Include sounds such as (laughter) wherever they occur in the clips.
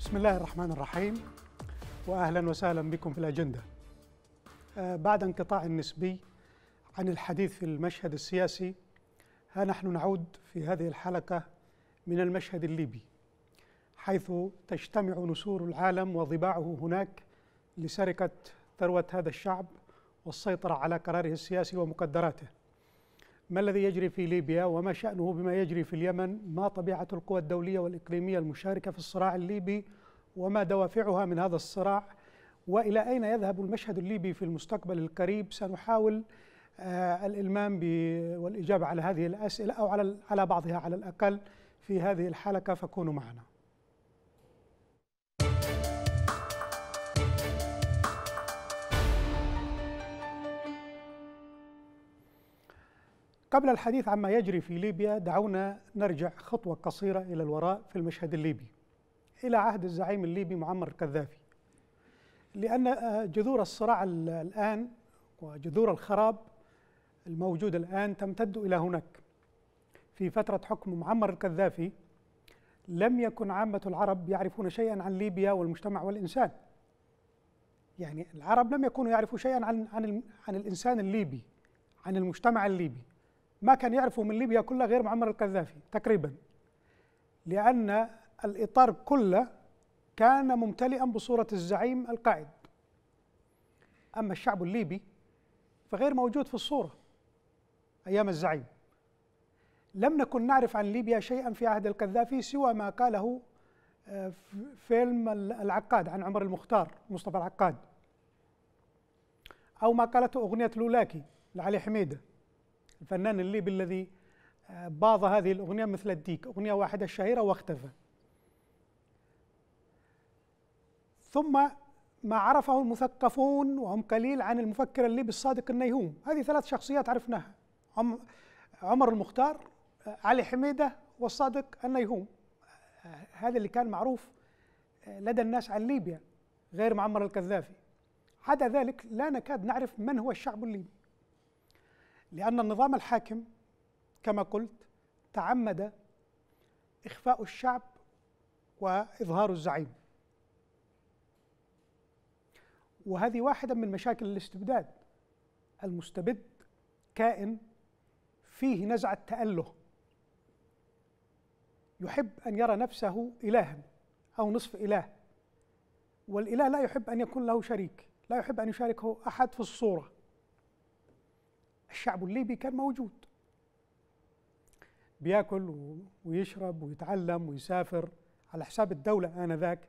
بسم الله الرحمن الرحيم واهلا وسهلا بكم في الاجنده. آه، بعد انقطاع نسبي عن الحديث في المشهد السياسي ها نحن نعود في هذه الحلقه من المشهد الليبي حيث تجتمع نسور العالم وضباعه هناك لسرقه ثروه هذا الشعب والسيطره على قراره السياسي ومقدراته. ما الذي يجري في ليبيا وما شأنه بما يجري في اليمن ما طبيعة القوى الدولية والإقليمية المشاركة في الصراع الليبي وما دوافعها من هذا الصراع وإلى أين يذهب المشهد الليبي في المستقبل القريب سنحاول آه، الإلمام والإجابة على هذه الأسئلة أو على بعضها على الأقل في هذه الحلقة فكونوا معنا قبل الحديث عما يجري في ليبيا دعونا نرجع خطوة قصيرة إلى الوراء في المشهد الليبي إلى عهد الزعيم الليبي معمر القذافي لأن آه، جذور الصراع الآن وجذور الخراب الموجود الآن تمتد إلى هناك في فترة حكم معمر القذافي لم يكن عامة العرب يعرفون شيئا عن ليبيا والمجتمع والإنسان يعني العرب لم يكونوا يعرفوا شيئا عن عن عن الإنسان الليبي عن المجتمع الليبي ما كان يعرفه من ليبيا كلها غير معمر القذافي تقريبا لأن الإطار كله كان ممتلئا بصورة الزعيم القائد أما الشعب الليبي فغير موجود في الصورة أيام الزعيم لم نكن نعرف عن ليبيا شيئا في عهد القذافي سوى ما قاله آه، فيلم العقاد عن عمر المختار مصطفى العقاد أو ما قالته أغنية لولاكي لعلي حميدة الفنان الليبي الذي آه، باض هذه الأغنية مثل الديك أغنية واحدة شهيرة واختفى ثم ما عرفه المثقفون وهم قليل عن المفكر الليبي الصادق النيهوم هذه ثلاث شخصيات عرفناها عمر المختار آه، علي حميدة والصادق النيهوم آه، هذا اللي كان معروف لدى الناس عن ليبيا غير معمر القذافي عدا ذلك لا نكاد نعرف من هو الشعب الليبي لأن النظام الحاكم كما قلت تعمد إخفاء الشعب وإظهار الزعيم وهذه واحدة من مشاكل الاستبداد المستبد كائن فيه نزعة تأله يحب أن يرى نفسه إلها أو نصف إله والإله لا يحب أن يكون له شريك لا يحب أن يشاركه أحد في الصورة الشعب الليبي كان موجود بياكل ويشرب ويتعلم ويسافر على حساب الدولة آنذاك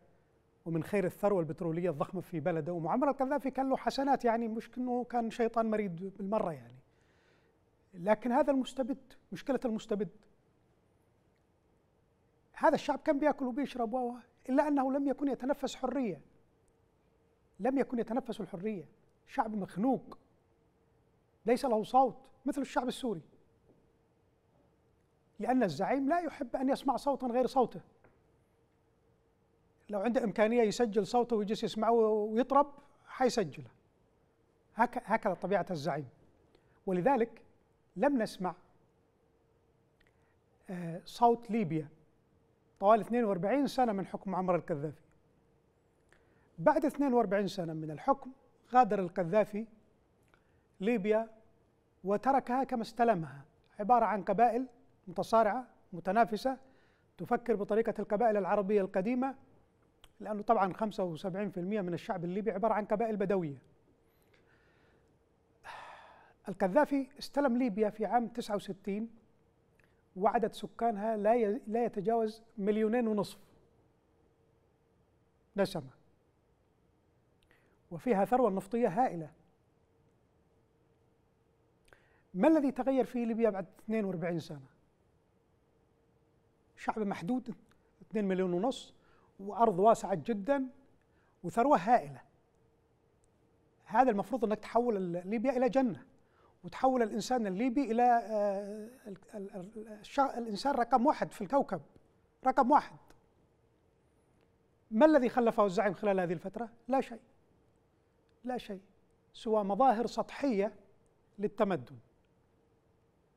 ومن خير الثروة البترولية الضخمة في بلده ومعمر القذافي كان له حسنات يعني مش كأنه كان شيطان مريض بالمرة يعني لكن هذا المستبد مشكلة المستبد هذا الشعب كان بياكل وبيشرب إلا أنه لم يكن يتنفس حرية لم يكن يتنفس الحرية شعب مخنوق ليس له صوت مثل الشعب السوري لأن الزعيم لا يحب أن يسمع صوتا غير صوته لو عنده إمكانية يسجل صوته ويجلس يسمعه ويطرب حيسجله هكذا طبيعة الزعيم ولذلك لم نسمع آه، صوت ليبيا طوال 42 سنة من حكم عمر القذافي بعد 42 سنة من الحكم غادر القذافي ليبيا وتركها كما استلمها عبارة عن قبائل متصارعة متنافسة تفكر بطريقة القبائل العربية القديمة لأنه طبعا 75% من الشعب الليبي عبارة عن قبائل بدوية القذافي استلم ليبيا في عام 69 وعدد سكانها لا لا يتجاوز مليونين ونصف نسمة وفيها ثروة نفطية هائلة ما الذي تغير في ليبيا بعد 42 سنة؟ شعب محدود 2 مليون ونص وأرض واسعة جدا وثروة هائلة هذا المفروض أنك تحول ليبيا إلى جنة وتحول الإنسان الليبي إلى آه، الإنسان رقم واحد في الكوكب رقم واحد ما الذي خلفه الزعيم خلال هذه الفترة؟ لا شيء لا شيء سوى مظاهر سطحية للتمدن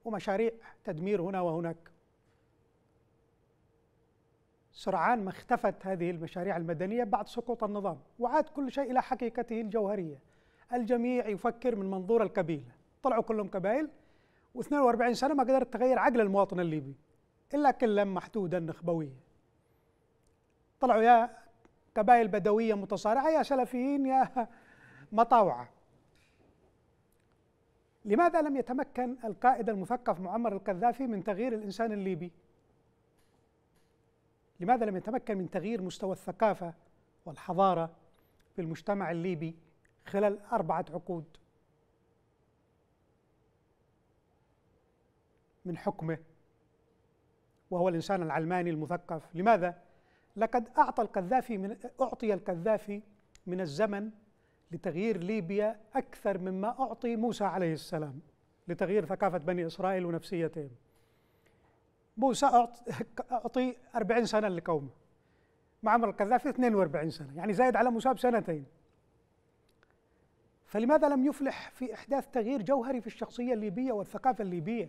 ومشاريع تدمير هنا وهناك سرعان ما اختفت هذه المشاريع المدنية بعد سقوط النظام وعاد كل شيء إلى حقيقته الجوهرية الجميع يفكر من منظور القبيلة طلعوا كلهم قبائل و42 سنة ما قدرت تغير عقل المواطن الليبي إلا كلا محدودة نخبوية طلعوا يا قبائل بدوية متصارعة يا سلفيين يا مطاوعة لماذا لم يتمكن القائد المثقف معمر القذافي من تغيير الإنسان الليبي؟ لماذا لم يتمكن من تغيير مستوى الثقافة والحضارة في المجتمع الليبي خلال أربعة عقود من حكمه وهو الإنسان العلماني المثقف لماذا؟ لقد أعطى القذافي من أعطي القذافي من الزمن لتغيير ليبيا أكثر مما أعطي موسى عليه السلام لتغيير ثقافة بني إسرائيل ونفسيتهم موسى (laughs) أعطي 40 سنة لقومه معمر القذافي 42 سنة يعني زايد على موسى بسنتين فلماذا لم يفلح في إحداث تغيير جوهري في الشخصية الليبية والثقافة الليبية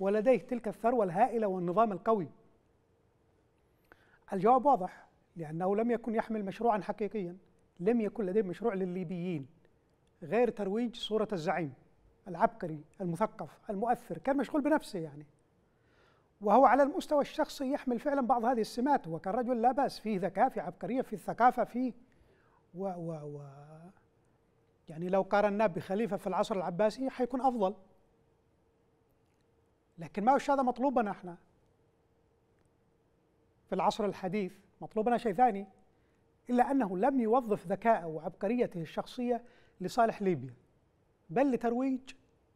ولديه تلك الثروة الهائلة والنظام القوي الجواب واضح لأنه لم يكن يحمل مشروعا حقيقيا لم يكن لديه مشروع للليبيين غير ترويج صورة الزعيم العبقري المثقف المؤثر كان مشغول بنفسه يعني وهو على المستوى الشخصي يحمل فعلا بعض هذه السمات هو كان رجل لا بأس فيه ذكاء في عبقرية في الثقافة فيه و, و, و يعني لو قارناه بخليفة في العصر العباسي حيكون أفضل لكن ما هوش هذا مطلوبنا احنا في العصر الحديث مطلوبنا شيء ثاني إلا أنه لم يوظف ذكاءه وعبقريته الشخصية لصالح ليبيا بل لترويج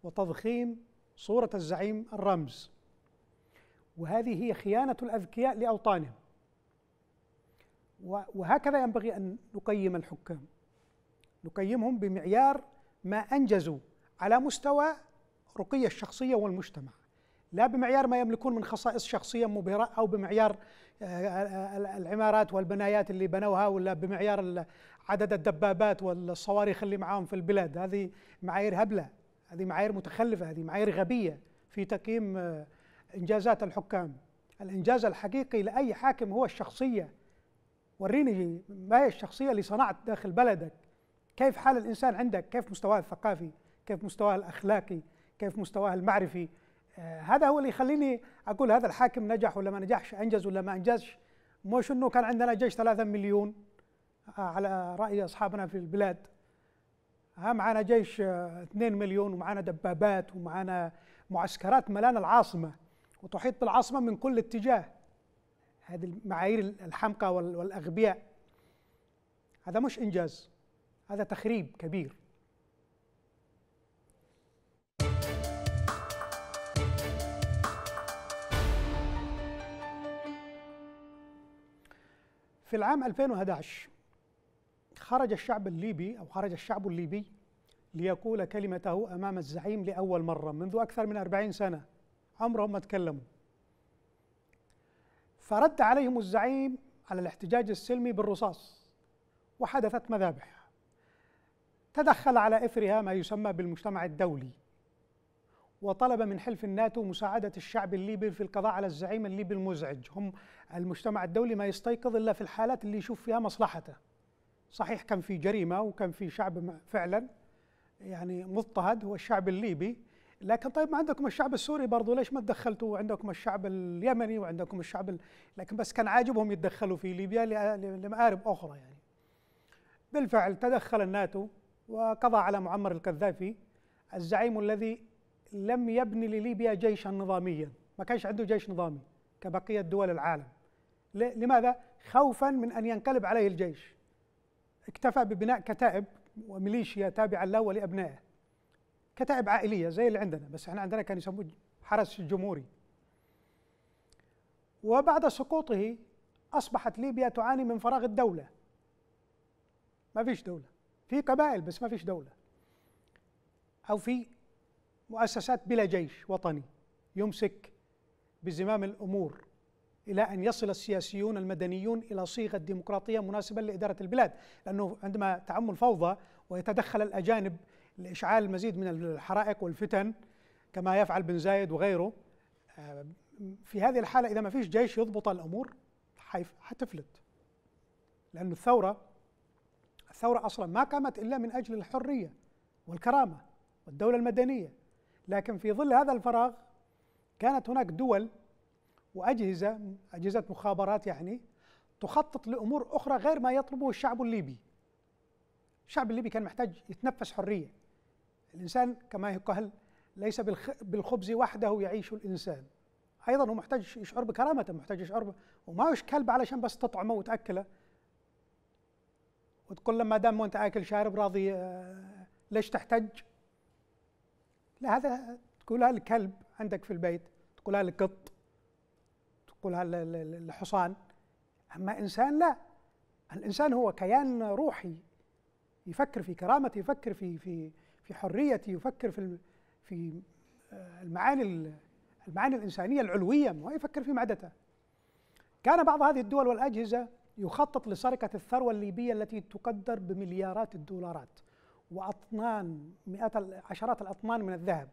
وتضخيم صورة الزعيم الرمز وهذه هي خيانة الأذكياء لأوطانهم وهكذا ينبغي أن نقيم الحكام نقيمهم بمعيار ما أنجزوا على مستوى رقي الشخصية والمجتمع لا بمعيار ما يملكون من خصائص شخصية مبهرة أو بمعيار آه، آه، العمارات والبنايات اللي بنوها ولا بمعيار عدد الدبابات والصواريخ اللي معاهم في البلاد هذه معايير هبلة هذه معايير متخلفة هذه معايير غبية في تقييم آه، إنجازات الحكام الإنجاز الحقيقي لأي حاكم هو الشخصية وريني ما هي الشخصية اللي صنعت داخل بلدك كيف حال الإنسان عندك كيف مستواه الثقافي كيف مستواه الأخلاقي كيف مستواه المعرفي آه، هذا هو اللي يخليني اقول هذا الحاكم نجح ولا ما نجحش انجز ولا ما انجزش مش انه كان عندنا جيش ثلاثة مليون آه، على راي اصحابنا في البلاد ها معانا جيش 2 آه، مليون ومعانا دبابات ومعانا معسكرات ملان العاصمه وتحيط بالعاصمه من كل اتجاه هذه المعايير الحمقى والاغبياء هذا مش انجاز هذا تخريب كبير في العام 2011 خرج الشعب الليبي أو خرج الشعب الليبي ليقول كلمته أمام الزعيم لأول مرة منذ أكثر من 40 سنة عمرهم ما تكلموا فرد عليهم الزعيم على الاحتجاج السلمي بالرصاص وحدثت مذابح تدخل على إثرها ما يسمى بالمجتمع الدولي وطلب من حلف الناتو مساعدة الشعب الليبي في القضاء على الزعيم الليبي المزعج هم المجتمع الدولي ما يستيقظ إلا في الحالات اللي يشوف فيها مصلحته صحيح كان في جريمة وكان في شعب فعلا يعني مضطهد هو الشعب الليبي لكن طيب ما عندكم الشعب السوري برضو ليش ما تدخلتوا وعندكم الشعب اليمني وعندكم الشعب ال... لكن بس كان عاجبهم يتدخلوا في ليبيا لمآرب أخرى يعني بالفعل تدخل الناتو وقضى على معمر القذافي الزعيم الذي لم يبني لليبيا جيشا نظاميا ما كانش عنده جيش نظامي كبقية دول العالم لماذا؟ خوفا من أن ينقلب عليه الجيش اكتفى ببناء كتائب وميليشيا تابعة له ولأبنائه كتائب عائلية زي اللي عندنا بس احنا عندنا كان يسموه حرس الجمهوري وبعد سقوطه أصبحت ليبيا تعاني من فراغ الدولة ما فيش دولة في قبائل بس ما فيش دولة أو في مؤسسات بلا جيش وطني يمسك بزمام الامور الى ان يصل السياسيون المدنيون الى صيغه ديمقراطيه مناسبه لاداره البلاد، لانه عندما تعم الفوضى ويتدخل الاجانب لاشعال المزيد من الحرائق والفتن كما يفعل بن زايد وغيره آه، في هذه الحاله اذا ما فيش جيش يضبط الامور حتفلت. لأن الثوره الثوره اصلا ما قامت الا من اجل الحريه والكرامه والدوله المدنيه لكن في ظل هذا الفراغ كانت هناك دول واجهزه اجهزه مخابرات يعني تخطط لامور اخرى غير ما يطلبه الشعب الليبي. الشعب الليبي كان محتاج يتنفس حريه. الانسان كما يقال ليس بالخبز وحده يعيش الانسان. ايضا هو محتاج يشعر بكرامته، محتاج يشعر ب... هوش كلب علشان بس تطعمه وتاكله. وتقول لما دام وانت اكل شارب راضي آه، ليش تحتج؟ لا هذا تقولها للكلب عندك في البيت تقولها للقط تقولها للحصان أما إنسان لا الإنسان هو كيان روحي يفكر في كرامته يفكر في في في حريته يفكر في في آه، المعاني المعاني الإنسانية العلوية ما يفكر في معدته كان بعض هذه الدول والأجهزة يخطط لسرقة الثروة الليبية التي تقدر بمليارات الدولارات وأطنان مئات عشرات الأطنان من الذهب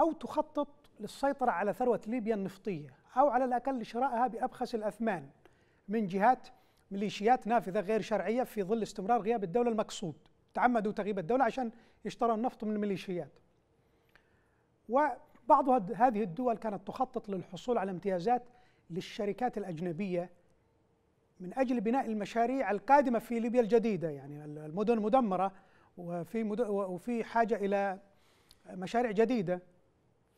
أو تخطط للسيطرة على ثروة ليبيا النفطية أو على الأقل شرائها بأبخس الأثمان من جهات ميليشيات نافذة غير شرعية في ظل استمرار غياب الدولة المقصود تعمدوا تغيب الدولة عشان يشتروا النفط من الميليشيات وبعض هذه الدول كانت تخطط للحصول على امتيازات للشركات الأجنبية من اجل بناء المشاريع القادمه في ليبيا الجديده يعني المدن مدمره وفي مد... وفي حاجه الى مشاريع جديده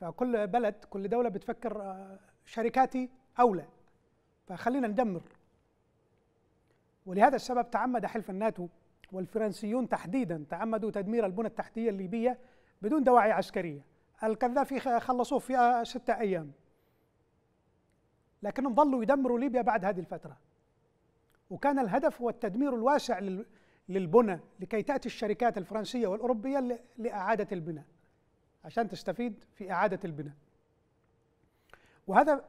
فكل بلد كل دوله بتفكر آه، شركاتي اولى فخلينا ندمر ولهذا السبب تعمد حلف الناتو والفرنسيون تحديدا تعمدوا تدمير البنى التحتيه الليبيه بدون دواعي عسكريه القذافي خلصوه في آه، ستة ايام لكنهم ظلوا يدمروا ليبيا بعد هذه الفتره وكان الهدف هو التدمير الواسع للبنى لكي تأتي الشركات الفرنسية والأوروبية لإعادة البناء عشان تستفيد في إعادة البناء وهذا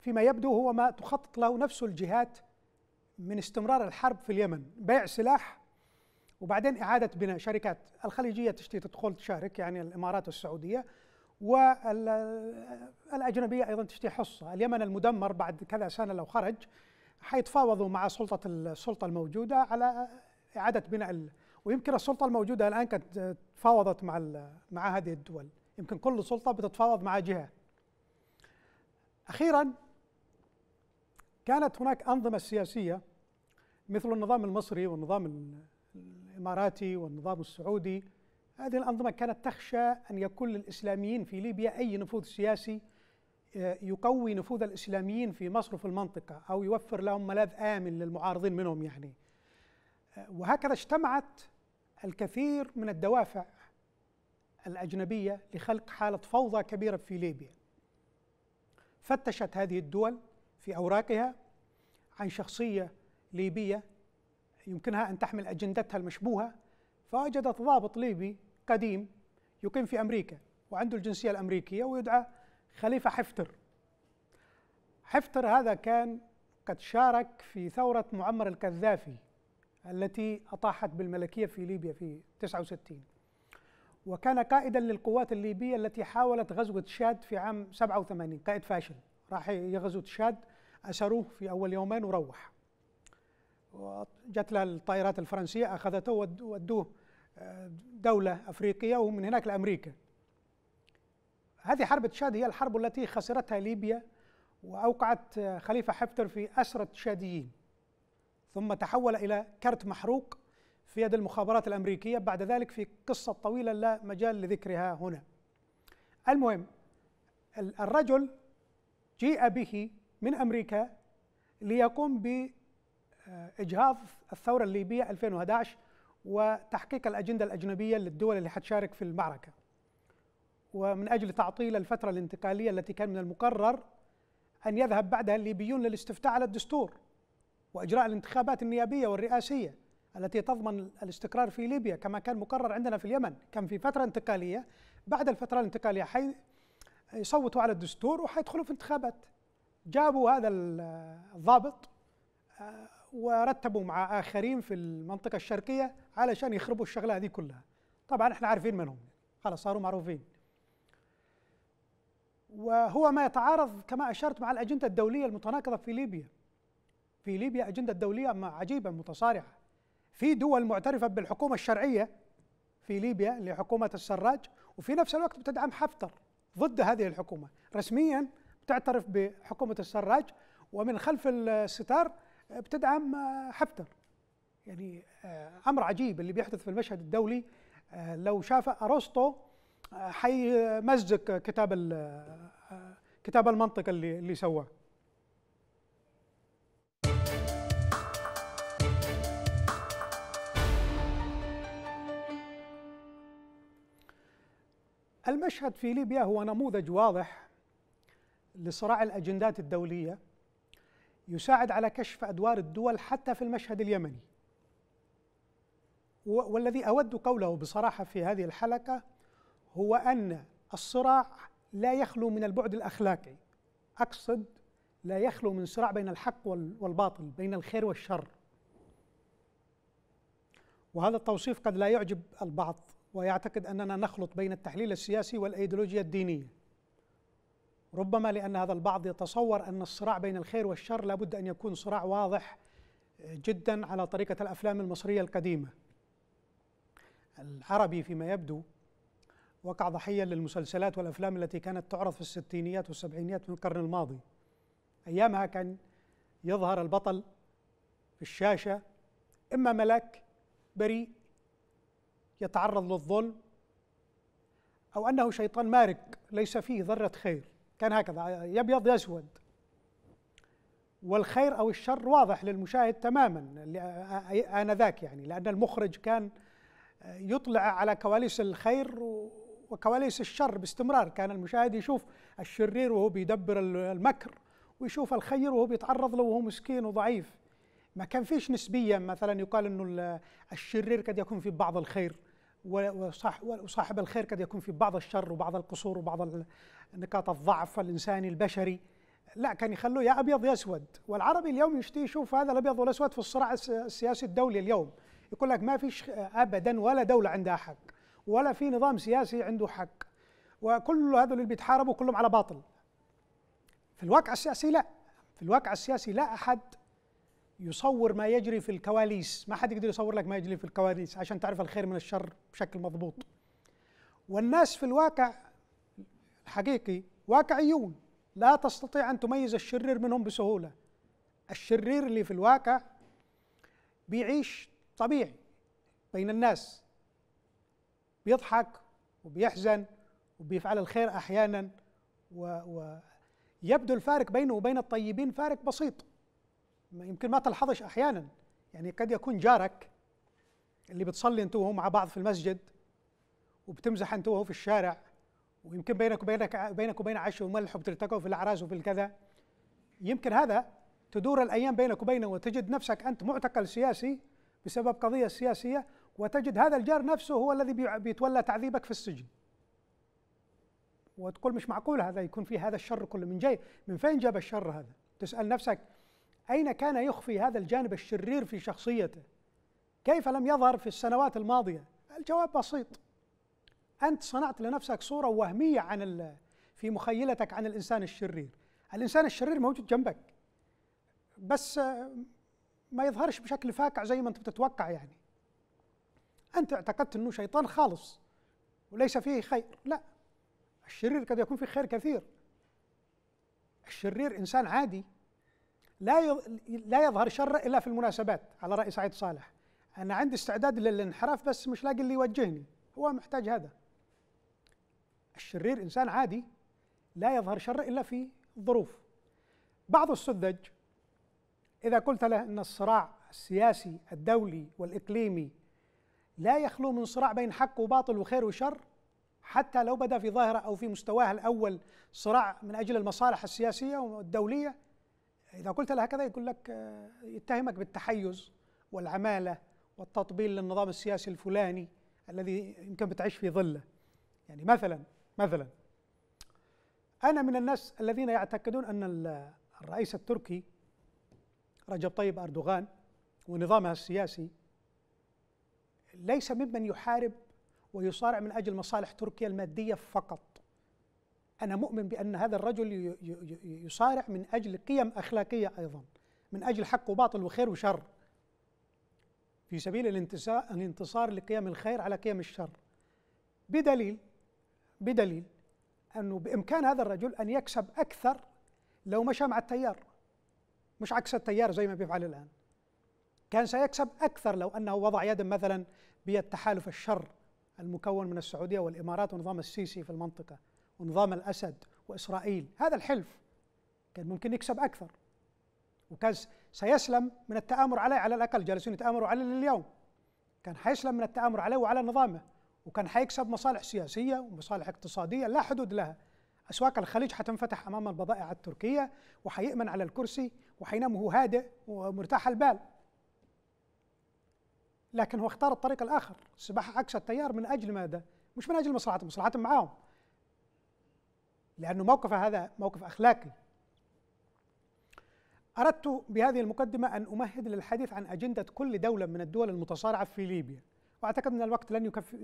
فيما يبدو هو ما تخطط له نفس الجهات من استمرار الحرب في اليمن بيع سلاح وبعدين إعادة بناء شركات الخليجية تشتي تدخل تشارك يعني الإمارات والسعودية والأجنبية أيضا تشتي حصة اليمن المدمر بعد كذا سنة لو خرج حيتفاوضوا مع سلطه السلطه الموجوده على اعاده بناء ويمكن السلطه الموجوده الان كانت تفاوضت مع مع هذه الدول يمكن كل سلطه بتتفاوض مع جهه اخيرا كانت هناك انظمه سياسيه مثل النظام المصري والنظام الاماراتي والنظام السعودي هذه الانظمه كانت تخشى ان يكون للاسلاميين في ليبيا اي نفوذ سياسي يقوي نفوذ الاسلاميين في مصر وفي المنطقه او يوفر لهم ملاذ امن للمعارضين منهم يعني وهكذا اجتمعت الكثير من الدوافع الاجنبيه لخلق حاله فوضى كبيره في ليبيا فتشت هذه الدول في اوراقها عن شخصيه ليبيه يمكنها ان تحمل اجندتها المشبوهه فوجدت ضابط ليبي قديم يقيم في امريكا وعنده الجنسيه الامريكيه ويدعى خليفة حفتر حفتر هذا كان قد شارك في ثورة معمر القذافي التي أطاحت بالملكية في ليبيا في 69 وكان قائدا للقوات الليبية التي حاولت غزوة شاد في عام 87 قائد فاشل راح يغزو شاد أسروه في أول يومين وروح جت له الطائرات الفرنسية أخذته ودوه آه، دولة أفريقية ومن هناك لأمريكا هذه حرب تشاد هي الحرب التي خسرتها ليبيا وأوقعت آه، خليفة حفتر في أسرة تشاديين ثم تحول إلى كرت محروق في يد المخابرات الأمريكية بعد ذلك في قصة طويلة لا مجال لذكرها هنا المهم الرجل جيء به من أمريكا ليقوم بإجهاض آه، الثورة الليبية 2011 وتحقيق الأجندة الأجنبية للدول اللي حتشارك في المعركة ومن أجل تعطيل الفترة الانتقالية التي كان من المقرر أن يذهب بعدها الليبيون للاستفتاء على الدستور وإجراء الانتخابات النيابية والرئاسية التي تضمن الاستقرار في ليبيا كما كان مقرر عندنا في اليمن كان في فترة انتقالية بعد الفترة الانتقالية حي يصوتوا على الدستور وحيدخلوا في انتخابات جابوا هذا الضابط آه، ورتبوا مع آخرين في المنطقة الشرقية علشان يخربوا الشغلة هذه كلها طبعا احنا عارفين منهم خلاص صاروا معروفين وهو ما يتعارض كما أشرت مع الأجندة الدولية المتناقضة في ليبيا في ليبيا أجندة دولية عجيبة متصارعة في دول معترفة بالحكومة الشرعية في ليبيا اللي حكومة السراج وفي نفس الوقت بتدعم حفتر ضد هذه الحكومة رسميا بتعترف بحكومة السراج ومن خلف الستار بتدعم آه، حفتر يعني آه، أمر عجيب اللي بيحدث في المشهد الدولي آه، لو شاف أرسطو حي مزق كتاب كتاب المنطق اللي اللي سواه المشهد في ليبيا هو نموذج واضح لصراع الاجندات الدوليه يساعد على كشف ادوار الدول حتى في المشهد اليمني والذي اود قوله بصراحه في هذه الحلقه هو أن الصراع لا يخلو من البعد الأخلاقي أقصد لا يخلو من صراع بين الحق والباطل بين الخير والشر وهذا التوصيف قد لا يعجب البعض ويعتقد أننا نخلط بين التحليل السياسي والأيديولوجيا الدينية ربما لأن هذا البعض يتصور أن الصراع بين الخير والشر لابد أن يكون صراع واضح جدا على طريقة الأفلام المصرية القديمة العربي فيما يبدو وقع ضحية للمسلسلات والأفلام التي كانت تعرض في الستينيات والسبعينيات من القرن الماضي أيامها كان يظهر البطل في الشاشة إما ملاك بريء يتعرض للظلم أو أنه شيطان مارق ليس فيه ذرة خير كان هكذا يبيض يسود والخير أو الشر واضح للمشاهد تماما آنذاك يعني لأن المخرج كان يطلع على كواليس الخير وكواليس الشر باستمرار كان المشاهد يشوف الشرير وهو بيدبر المكر ويشوف الخير وهو بيتعرض له وهو مسكين وضعيف ما كان فيش نسبيا مثلا يقال انه الشرير قد يكون في بعض الخير وصاحب الخير قد يكون في بعض الشر وبعض القصور وبعض نقاط الضعف الانساني البشري لا كان يخلوه يا ابيض يا اسود والعربي اليوم يشتي يشوف هذا الابيض والاسود في الصراع السياسي الدولي اليوم يقول لك ما فيش ابدا ولا دوله عندها حق ولا في نظام سياسي عنده حق وكل هذول اللي بيتحاربوا كلهم على باطل في الواقع السياسي لا في الواقع السياسي لا أحد يصور ما يجري في الكواليس ما حد يقدر يصور لك ما يجري في الكواليس عشان تعرف الخير من الشر بشكل مضبوط والناس في الواقع الحقيقي واقعيون لا تستطيع أن تميز الشرير منهم بسهولة الشرير اللي في الواقع بيعيش طبيعي بين الناس بيضحك وبيحزن وبيفعل الخير احيانا ويبدو و... الفارق بينه وبين الطيبين فارق بسيط يمكن ما تلحظش احيانا يعني قد يكون جارك اللي بتصلي انت وهو مع بعض في المسجد وبتمزح انت وهو في الشارع ويمكن بينك وبينك بينك وبين عش وملح وبتلتقوا في الاعراس وفي الكذا يمكن هذا تدور الايام بينك وبينه وتجد نفسك انت معتقل سياسي بسبب قضيه سياسيه وتجد هذا الجار نفسه هو الذي بيتولى تعذيبك في السجن وتقول مش معقول هذا يكون في هذا الشر كله من جاي من فين جاب الشر هذا تسأل نفسك أين كان يخفي هذا الجانب الشرير في شخصيته كيف لم يظهر في السنوات الماضية الجواب بسيط أنت صنعت لنفسك صورة وهمية عن في مخيلتك عن الإنسان الشرير الإنسان الشرير موجود جنبك بس ما يظهرش بشكل فاقع زي ما أنت بتتوقع يعني أنت اعتقدت أنه شيطان خالص وليس فيه خير لا الشرير قد يكون فيه خير كثير الشرير إنسان عادي لا لا يظهر شر إلا في المناسبات على رأي سعيد صالح أنا عندي استعداد للانحراف بس مش لاقي اللي يوجهني هو محتاج هذا الشرير إنسان عادي لا يظهر شر إلا في الظروف بعض السذج إذا قلت له أن الصراع السياسي الدولي والإقليمي لا يخلو من صراع بين حق وباطل وخير وشر حتى لو بدا في ظاهره او في مستواه الاول صراع من اجل المصالح السياسيه والدوليه اذا قلت له هكذا يقول لك آه، يتهمك بالتحيز والعماله والتطبيل للنظام السياسي الفلاني الذي يمكن بتعيش في ظله يعني مثلا مثلا انا من الناس الذين يعتقدون ان الرئيس التركي رجب طيب اردوغان ونظامه السياسي ليس ممن يحارب ويصارع من اجل مصالح تركيا الماديه فقط. انا مؤمن بان هذا الرجل يصارع من اجل قيم اخلاقيه ايضا، من اجل حق وباطل وخير وشر. في سبيل الانتصار لقيم الخير على قيم الشر. بدليل بدليل انه بامكان هذا الرجل ان يكسب اكثر لو مشى مع التيار. مش عكس التيار زي ما بيفعل الان. كان سيكسب أكثر لو أنه وضع يدا مثلا بيد تحالف الشر المكون من السعودية والإمارات ونظام السيسي في المنطقة ونظام الأسد وإسرائيل هذا الحلف كان ممكن يكسب أكثر وكان سيسلم من التآمر عليه على الأقل جالسين يتآمروا عليه لليوم كان حيسلم من التآمر عليه وعلى نظامه وكان حيكسب مصالح سياسية ومصالح اقتصادية لا حدود لها أسواق الخليج حتنفتح أمام البضائع التركية وحيأمن على الكرسي وحينام وهو هادئ ومرتاح البال لكن هو اختار الطريق الاخر السباحه عكس التيار من اجل ماذا؟ مش من اجل مصلحتهم مصلحتهم معاهم لانه موقفه هذا موقف اخلاقي اردت بهذه المقدمه ان امهد للحديث عن اجنده كل دوله من الدول المتصارعه في ليبيا واعتقد ان الوقت لن يكفي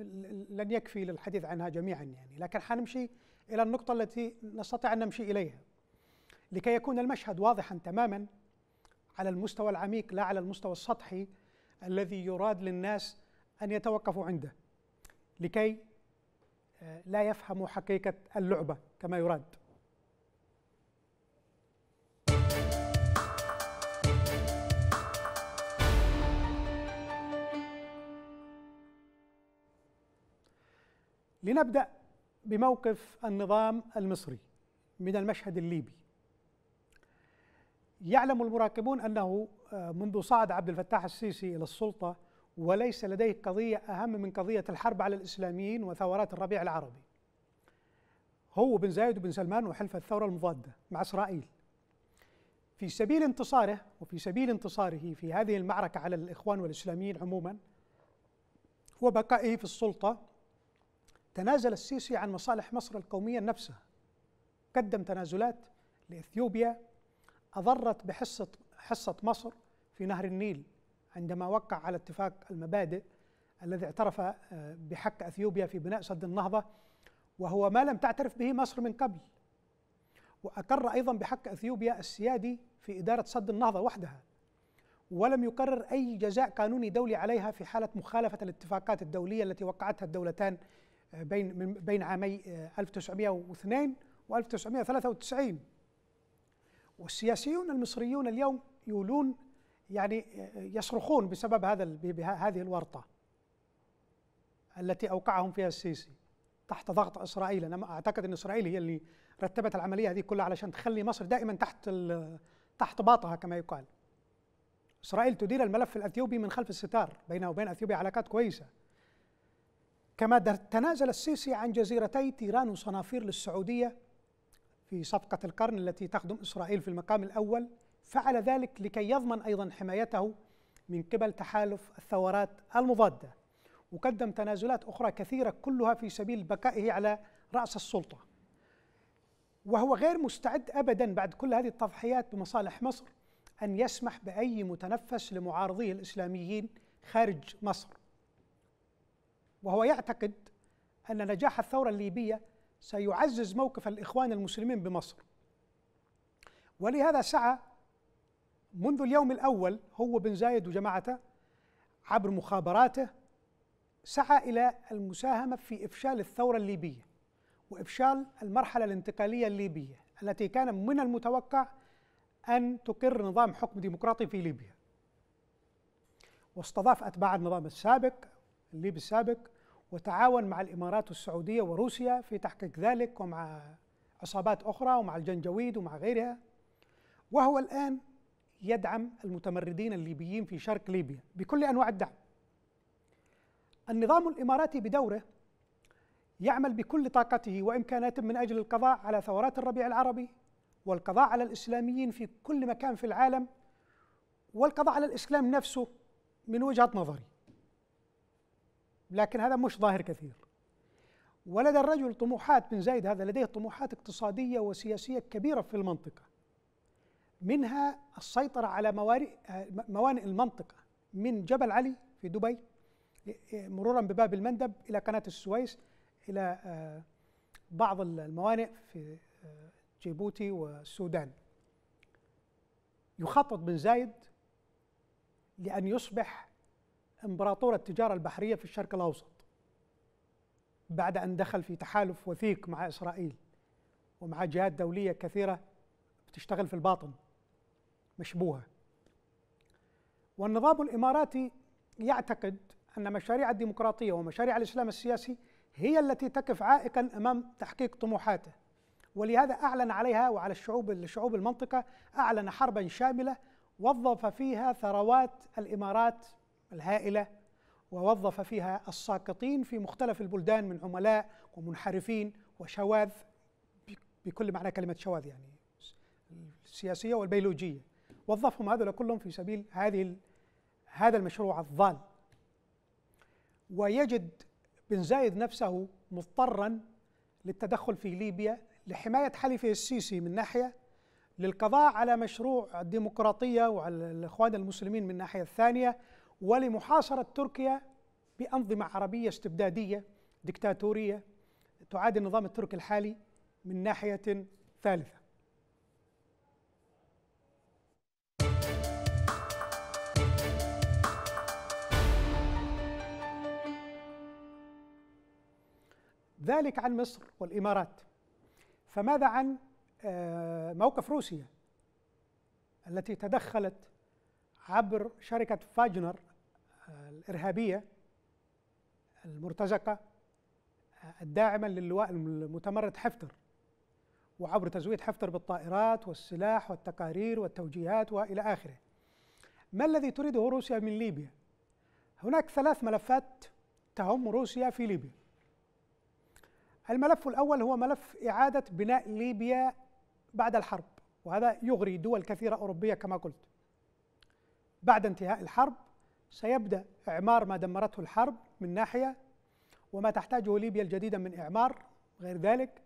لن يكفي للحديث عنها جميعا يعني لكن حنمشي الى النقطه التي نستطيع ان نمشي اليها لكي يكون المشهد واضحا تماما على المستوى العميق لا على المستوى السطحي الذي يراد للناس أن يتوقفوا عنده لكي آه، لا يفهموا حقيقة اللعبة كما يراد لنبدأ بموقف النظام المصري من المشهد الليبي يعلم المراقبون أنه آه، منذ صعد عبد الفتاح السيسي إلى السلطة وليس لديه قضية أهم من قضية الحرب على الإسلاميين وثورات الربيع العربي هو بن زايد وبن سلمان وحلف الثورة المضادة مع إسرائيل في سبيل انتصاره وفي سبيل انتصاره في هذه المعركة على الإخوان والإسلاميين عموما وبقائه في السلطة تنازل السيسي عن مصالح مصر القومية نفسها قدم تنازلات لإثيوبيا أضرت بحصة حصة مصر في نهر النيل عندما وقع على اتفاق المبادئ الذي اعترف آه، بحق أثيوبيا في بناء سد النهضة وهو ما لم تعترف به مصر من قبل وأقر أيضا بحق أثيوبيا السيادي في إدارة سد النهضة وحدها ولم يقرر أي جزاء قانوني دولي عليها في حالة مخالفة الاتفاقات الدولية التي وقعتها الدولتان آه، بين بين عامي 1902 و 1993 والسياسيون المصريون اليوم يولون يعني يصرخون بسبب هذا هذه الورطة التي أوقعهم فيها السيسي تحت ضغط إسرائيل أنا أعتقد أن إسرائيل هي اللي رتبت العملية هذه كلها علشان تخلي مصر دائما تحت تحت باطها كما يقال إسرائيل تدير الملف الأثيوبي من خلف الستار بينها وبين أثيوبيا علاقات كويسة كما تنازل السيسي عن جزيرتي تيران وصنافير للسعودية في صفقة القرن التي تخدم إسرائيل في المقام الأول فعل ذلك لكي يضمن أيضا حمايته من قبل تحالف الثورات المضادة وقدم تنازلات أخرى كثيرة كلها في سبيل بقائه على رأس السلطة وهو غير مستعد أبدا بعد كل هذه التضحيات بمصالح مصر أن يسمح بأي متنفس لمعارضيه الإسلاميين خارج مصر وهو يعتقد أن نجاح الثورة الليبية سيعزز موقف الإخوان المسلمين بمصر ولهذا سعى منذ اليوم الأول هو بن زايد وجماعته عبر مخابراته سعى إلى المساهمة في إفشال الثورة الليبية وإفشال المرحلة الانتقالية الليبية التي كان من المتوقع أن تقر نظام حكم ديمقراطي في ليبيا واستضاف أتباع النظام السابق الليبي السابق وتعاون مع الإمارات والسعوديه وروسيا في تحقيق ذلك ومع عصابات أخرى ومع الجنجويد ومع غيرها وهو الآن يدعم المتمردين الليبيين في شرق ليبيا بكل أنواع الدعم النظام الإماراتي بدوره يعمل بكل طاقته وإمكاناته من أجل القضاء على ثورات الربيع العربي والقضاء على الإسلاميين في كل مكان في العالم والقضاء على الإسلام نفسه من وجهة نظري لكن هذا مش ظاهر كثير ولدى الرجل طموحات بن زايد هذا لديه طموحات اقتصادية وسياسية كبيرة في المنطقة منها السيطرة على موانئ المنطقة من جبل علي في دبي مرورا بباب المندب إلى قناة السويس إلى آه، بعض الموانئ في آه، جيبوتي والسودان يخطط بن زايد لأن يصبح إمبراطور التجارة البحرية في الشرق الأوسط بعد أن دخل في تحالف وثيق مع إسرائيل ومع جهات دولية كثيرة بتشتغل في الباطن مشبوهة والنظام الإماراتي يعتقد أن مشاريع الديمقراطية ومشاريع الإسلام السياسي هي التي تقف عائقا أمام تحقيق طموحاته ولهذا أعلن عليها وعلى الشعوب لشعوب المنطقة أعلن حربا شاملة وظف فيها ثروات الإمارات الهائله ووظف فيها الساقطين في مختلف البلدان من عملاء ومنحرفين وشواذ بكل معنى كلمه شواذ يعني السياسيه والبيولوجيه وظفهم هذول كلهم في سبيل هذه هذا المشروع الضال ويجد بن زايد نفسه مضطرا للتدخل في ليبيا لحمايه حليفه السيسي من ناحيه للقضاء على مشروع الديمقراطيه وعلى الاخوان المسلمين من الناحيه الثانيه ولمحاصرة تركيا بأنظمة عربية استبدادية دكتاتورية تعادل النظام التركي الحالي من ناحية ثالثة ذلك عن مصر والإمارات فماذا عن آه، موقف روسيا التي تدخلت عبر شركة فاجنر آه، الإرهابية المرتزقة آه، الداعمة للواء المتمرد حفتر وعبر تزويد حفتر بالطائرات والسلاح والتقارير والتوجيهات والى اخره. ما الذي تريده روسيا من ليبيا؟ هناك ثلاث ملفات تهم روسيا في ليبيا. الملف الاول هو ملف اعاده بناء ليبيا بعد الحرب، وهذا يغري دول كثيره اوروبيه كما قلت. بعد انتهاء الحرب سيبدأ إعمار ما دمرته الحرب من ناحية وما تحتاجه ليبيا الجديدة من إعمار غير ذلك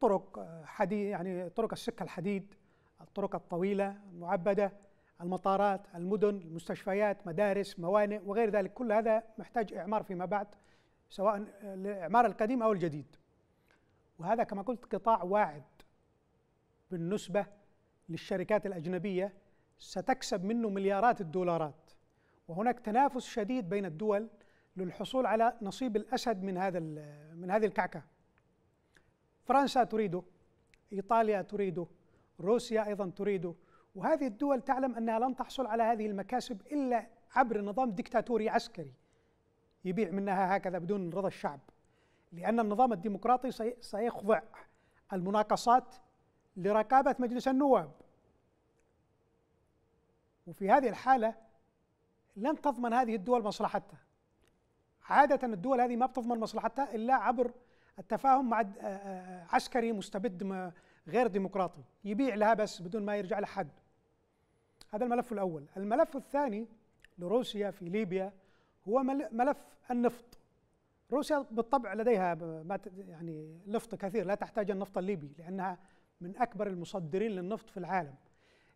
طرق آه، حديد يعني طرق السكة الحديد الطرق الطويلة المعبدة المطارات المدن المستشفيات مدارس موانئ وغير ذلك كل هذا محتاج إعمار فيما بعد سواء الإعمار آه، القديم أو الجديد وهذا كما قلت قطاع واعد بالنسبة للشركات الأجنبية ستكسب منه مليارات الدولارات وهناك تنافس شديد بين الدول للحصول على نصيب الاسد من هذا من هذه الكعكه. فرنسا تريده، ايطاليا تريده، روسيا ايضا تريده، وهذه الدول تعلم انها لن تحصل على هذه المكاسب الا عبر نظام ديكتاتوري عسكري يبيع منها هكذا بدون رضا الشعب. لان النظام الديمقراطي سيخضع المناقصات لرقابه مجلس النواب. وفي هذه الحالة لن تضمن هذه الدول مصلحتها عادة الدول هذه ما بتضمن مصلحتها إلا عبر التفاهم مع عسكري مستبد غير ديمقراطي يبيع لها بس بدون ما يرجع لحد هذا الملف الأول الملف الثاني لروسيا في ليبيا هو ملف النفط روسيا بالطبع لديها يعني نفط كثير لا تحتاج النفط الليبي لأنها من أكبر المصدرين للنفط في العالم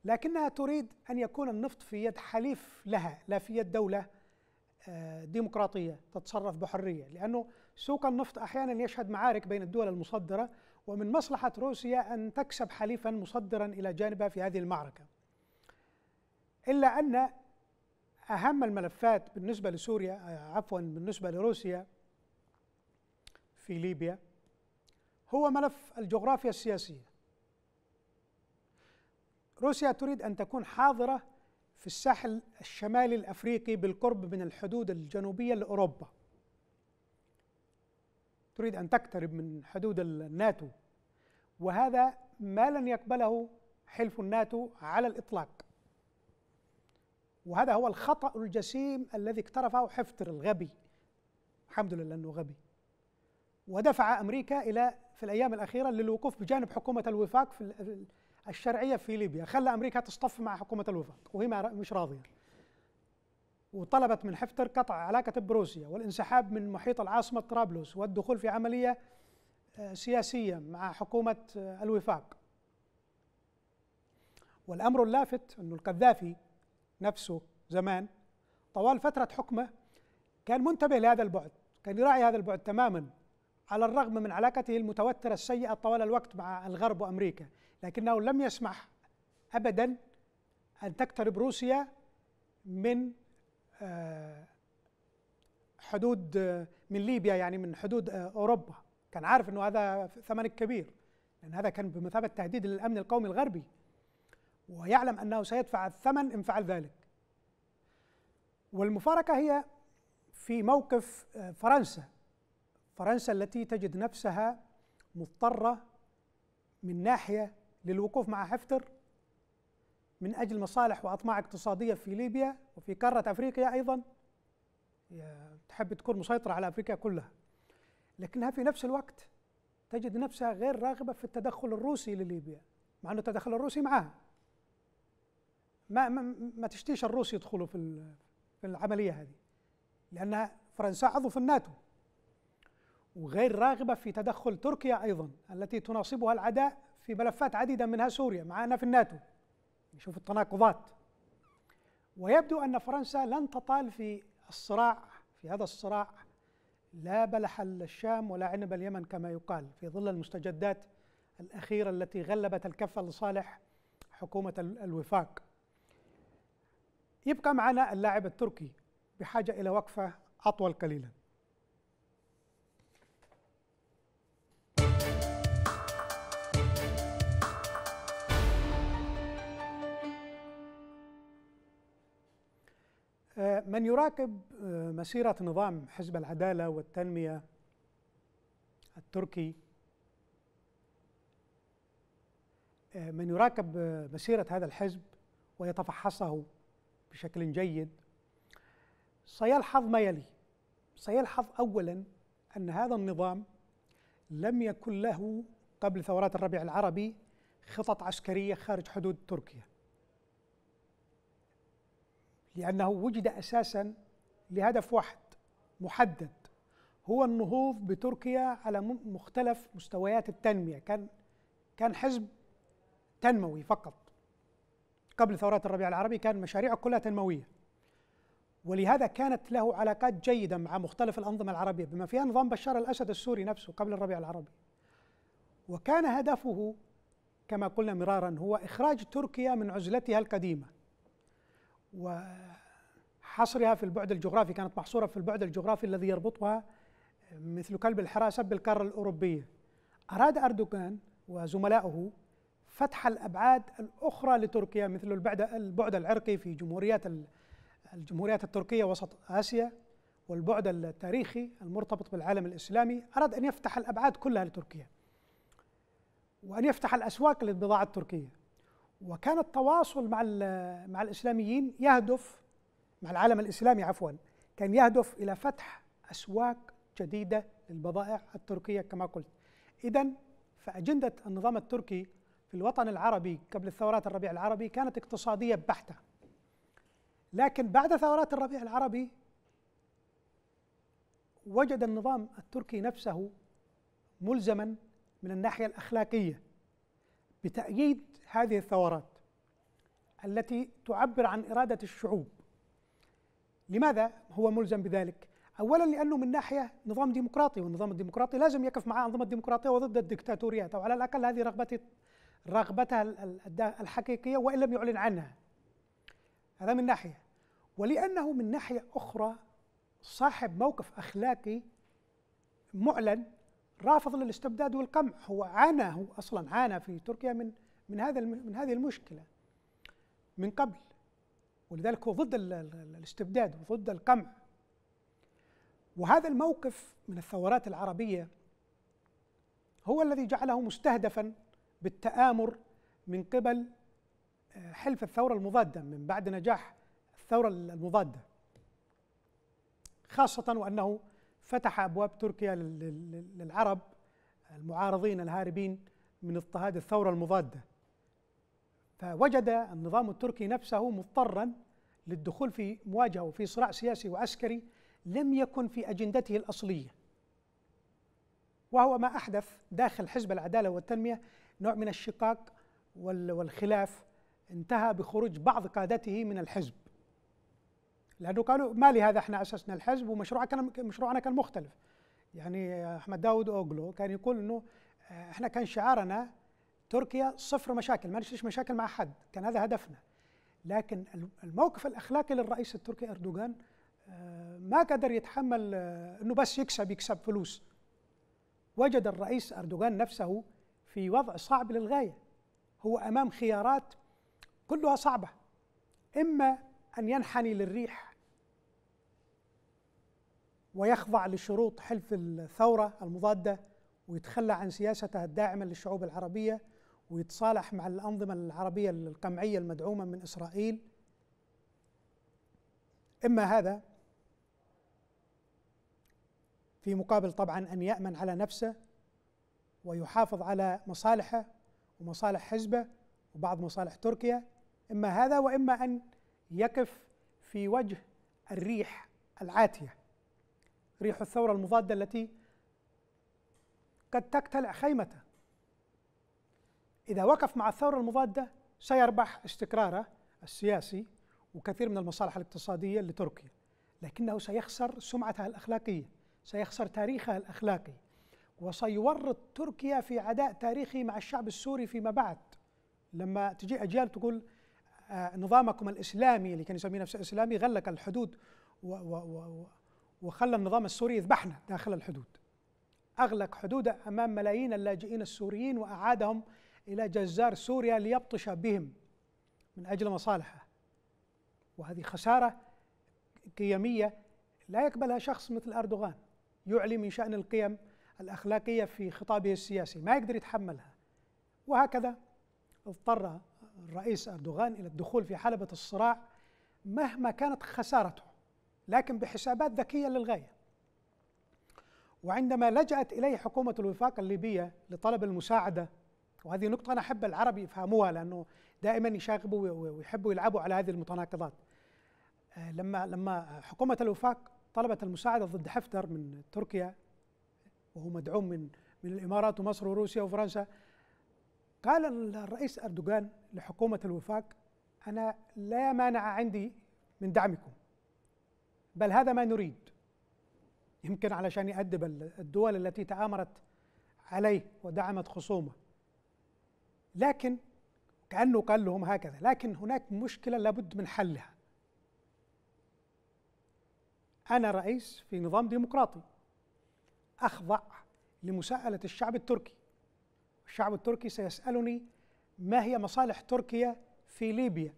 لكنها تريد أن يكون النفط في يد حليف لها لا في يد دولة آه، ديمقراطية تتصرف بحرية لأنه سوق النفط أحيانا يشهد معارك بين الدول المصدرة ومن مصلحة روسيا أن تكسب حليفا مصدرا إلى جانبها في هذه المعركة إلا أن أهم الملفات بالنسبة لسوريا آه، عفوا بالنسبة لروسيا في ليبيا هو ملف الجغرافيا السياسية روسيا تريد أن تكون حاضرة في الساحل الشمالي الأفريقي بالقرب من الحدود الجنوبية لأوروبا تريد أن تقترب من حدود الناتو وهذا ما لن يقبله حلف الناتو على الإطلاق وهذا هو الخطأ الجسيم الذي اقترفه حفتر الغبي الحمد لله أنه غبي ودفع أمريكا إلى في الأيام الأخيرة للوقوف بجانب حكومة الوفاق في الشرعيه في ليبيا خلى امريكا تصطف مع حكومه الوفاق وهي مش راضيه وطلبت من حفتر قطع علاقة بروسيا والانسحاب من محيط العاصمة طرابلس والدخول في عملية آه، سياسية مع حكومة آه، الوفاق والأمر اللافت انه القذافي نفسه زمان طوال فترة حكمه كان منتبه لهذا البعد كان يراعي هذا البعد تماما على الرغم من علاقته المتوترة السيئة طوال الوقت مع الغرب وأمريكا لكنه لم يسمح ابدا ان تقترب روسيا من آه، حدود آه، من ليبيا يعني من حدود آه، اوروبا كان عارف انه هذا ثمن كبير لان هذا كان بمثابه تهديد للامن القومي الغربي ويعلم انه سيدفع الثمن ان فعل ذلك والمفارقه هي في موقف فرنسا فرنسا التي تجد نفسها مضطره من ناحيه للوقوف مع حفتر من أجل مصالح وأطماع اقتصادية في ليبيا وفي قارة أفريقيا أيضا تحب تكون مسيطرة على أفريقيا كلها لكنها في نفس الوقت تجد نفسها غير راغبة في التدخل الروسي لليبيا مع أنه التدخل الروسي معها ما, ما, ما تشتيش الروس يدخلوا في في العملية هذه لأن فرنسا عضو في الناتو وغير راغبة في تدخل تركيا أيضا التي تناصبها العداء في ملفات عديدة منها سوريا معنا في الناتو نشوف التناقضات ويبدو أن فرنسا لن تطال في الصراع في هذا الصراع لا بلح الشام ولا عنب اليمن كما يقال في ظل المستجدات الأخيرة التي غلبت الكفة لصالح حكومة الوفاق يبقى معنا اللاعب التركي بحاجة إلى وقفة أطول قليلاً آه، من يراقب آه، مسيرة نظام حزب العدالة والتنمية التركي آه، من يراقب مسيرة هذا الحزب ويتفحصه بشكل جيد سيلحظ ما يلي سيلحظ أولا أن هذا النظام لم يكن له قبل ثورات الربيع العربي خطط عسكرية خارج حدود تركيا لأنه وجد أساسا لهدف واحد محدد هو النهوض بتركيا على مختلف مستويات التنمية كان كان حزب تنموي فقط قبل ثورات الربيع العربي كان مشاريعه كلها تنموية ولهذا كانت له علاقات جيدة مع مختلف الأنظمة العربية بما فيها نظام بشار الأسد السوري نفسه قبل الربيع العربي وكان هدفه كما قلنا مرارا هو إخراج تركيا من عزلتها القديمة وحصرها في البعد الجغرافي كانت محصورة في البعد الجغرافي الذي يربطها آه، مثل كلب الحراسة بالقارة الأوروبية أراد أردوغان وزملائه فتح الأبعاد الأخرى لتركيا مثل البعد العرقي في جمهوريات الجمهوريات التركية وسط آسيا والبعد التاريخي المرتبط بالعالم الإسلامي أراد أن يفتح الأبعاد كلها لتركيا وأن يفتح الأسواق للبضاعة التركية وكان التواصل مع مع الاسلاميين يهدف مع العالم الاسلامي عفوا كان يهدف الى فتح اسواق جديده للبضائع التركيه كما قلت. اذا فاجنده النظام التركي في الوطن العربي قبل الثورات الربيع العربي كانت اقتصاديه بحته. لكن بعد ثورات الربيع العربي وجد النظام التركي نفسه ملزما من الناحيه الاخلاقيه بتأييد هذه الثورات التي تعبر عن إرادة الشعوب لماذا هو ملزم بذلك؟ أولا لأنه من ناحية نظام ديمقراطي والنظام الديمقراطي لازم يقف مع أنظمة ديمقراطية وضد الدكتاتوريات أو على الأقل هذه رغبته رغبتها الحقيقية وإن لم يعلن عنها هذا من ناحية ولأنه من ناحية أخرى صاحب موقف أخلاقي معلن رافض للاستبداد والقمع هو عانى هو اصلا عانى في تركيا من من هذا من هذه المشكله من قبل ولذلك هو ضد الاستبداد وضد القمع وهذا الموقف من الثورات العربيه هو الذي جعله مستهدفا بالتآمر من قبل آه، حلف الثوره المضاده من بعد نجاح الثوره المضاده خاصه وانه فتح ابواب تركيا للعرب المعارضين الهاربين من اضطهاد الثوره المضاده فوجد النظام التركي نفسه مضطرا للدخول في مواجهه وفي صراع سياسي وعسكري لم يكن في اجندته الاصليه وهو ما احدث داخل حزب العداله والتنميه نوع من الشقاق والخلاف انتهى بخروج بعض قادته من الحزب لانه قالوا ما لهذا احنا اسسنا الحزب ومشروعنا كان مشروعنا كان مختلف يعني آه، احمد داود اوغلو كان يقول انه آه، احنا كان شعارنا تركيا صفر مشاكل ما نشتريش مشاكل مع حد كان هذا هدفنا لكن الموقف الاخلاقي للرئيس التركي اردوغان آه، ما قدر يتحمل انه بس يكسب يكسب فلوس وجد الرئيس اردوغان نفسه في وضع صعب للغايه هو امام خيارات كلها صعبه اما ان ينحني للريح ويخضع لشروط حلف الثورة المضادة ويتخلى عن سياسته الداعمة للشعوب العربية ويتصالح مع الأنظمة العربية القمعية المدعومة من إسرائيل إما هذا في مقابل طبعا أن يأمن على نفسه ويحافظ على مصالحه ومصالح حزبه وبعض مصالح تركيا إما هذا وإما أن يقف في وجه الريح العاتيه ريح الثورة المضادة التي قد تقتلع خيمته إذا وقف مع الثورة المضادة سيربح استقراره السياسي وكثير من المصالح الاقتصادية لتركيا لكنه سيخسر سمعتها الأخلاقية سيخسر تاريخها الأخلاقي وسيورط تركيا في عداء تاريخي مع الشعب السوري فيما بعد لما تجي أجيال تقول آه، نظامكم الإسلامي اللي كان يسميه نفسه إسلامي غلق الحدود و, و, و وخلى النظام السوري يذبحنا داخل الحدود أغلق حدوده أمام ملايين اللاجئين السوريين وأعادهم إلى جزار سوريا ليبطش بهم من أجل مصالحه وهذه خسارة قيمية لا يقبلها شخص مثل أردوغان يعلي من شأن القيم الأخلاقية في خطابه السياسي ما يقدر يتحملها وهكذا اضطر الرئيس أردوغان إلى الدخول في حلبة الصراع مهما كانت خسارته لكن بحسابات ذكية للغاية وعندما لجأت إليه حكومة الوفاق الليبية لطلب المساعدة وهذه نقطة أنا أحب العرب يفهموها لأنه دائما يشاغبوا ويحبوا يلعبوا على هذه المتناقضات آه، لما لما حكومة الوفاق طلبت المساعدة ضد حفتر من تركيا وهو مدعوم من من الإمارات ومصر وروسيا وفرنسا قال الرئيس أردوغان لحكومة الوفاق أنا لا مانع عندي من دعمكم بل هذا ما نريد يمكن علشان يأدب الدول التي تآمرت عليه ودعمت خصومه لكن كأنه قال لهم هكذا لكن هناك مشكلة لابد من حلها أنا رئيس في نظام ديمقراطي أخضع لمساءلة الشعب التركي الشعب التركي سيسألني ما هي مصالح تركيا في ليبيا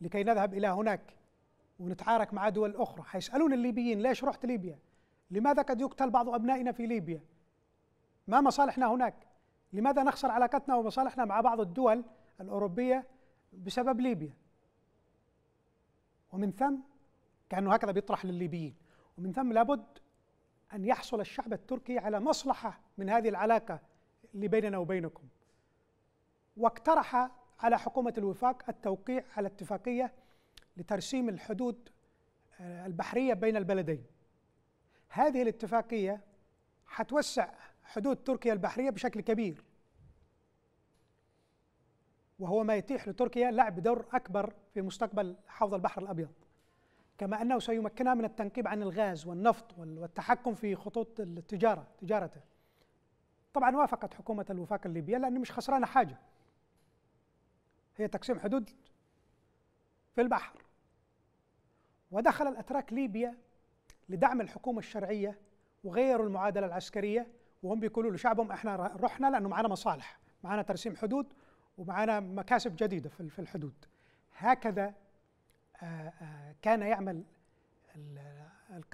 لكي نذهب إلى هناك ونتعارك مع دول أخرى حيسالون الليبيين ليش رحت ليبيا لماذا قد يقتل بعض أبنائنا في ليبيا ما مصالحنا هناك لماذا نخسر علاقتنا ومصالحنا مع بعض الدول الأوروبية بسبب ليبيا ومن ثم كأنه هكذا بيطرح للليبيين ومن ثم لابد أن يحصل الشعب التركي على مصلحة من هذه العلاقة اللي بيننا وبينكم واقترح على حكومة الوفاق التوقيع على اتفاقية لترسيم الحدود آه، البحريه بين البلدين. هذه الاتفاقيه حتوسع حدود تركيا البحريه بشكل كبير. وهو ما يتيح لتركيا لعب دور اكبر في مستقبل حوض البحر الابيض. كما انه سيمكنها من التنقيب عن الغاز والنفط والتحكم في خطوط التجاره تجارته. طبعا وافقت حكومه الوفاق الليبيه لان مش خسرانه حاجه. هي تقسيم حدود في البحر ودخل الأتراك ليبيا لدعم الحكومة الشرعية وغيروا المعادلة العسكرية وهم بيقولوا لشعبهم احنا رحنا لأنه معانا مصالح معانا ترسيم حدود ومعانا مكاسب جديدة في الحدود هكذا آه، آه، كان يعمل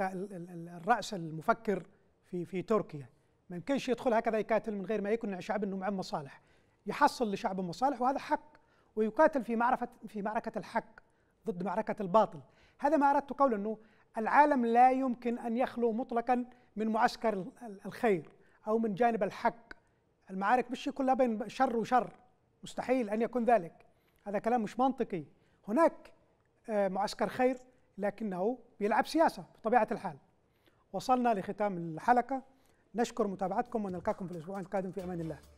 الرأس المفكر في في تركيا ما يمكنش يدخل هكذا يقاتل من غير ما يكون الشعب انه معاه مصالح يحصل لشعبه مصالح وهذا حق ويقاتل في معرفة في معركة الحق ضد معركة الباطل هذا ما أردت قوله أنه العالم لا يمكن أن يخلو مطلقا من معسكر الخير أو من جانب الحق المعارك مش كلها بين شر وشر مستحيل أن يكون ذلك هذا كلام مش منطقي هناك آه، معسكر خير لكنه بيلعب سياسة بطبيعة الحال وصلنا لختام الحلقة نشكر متابعتكم ونلقاكم في الأسبوع القادم في أمان الله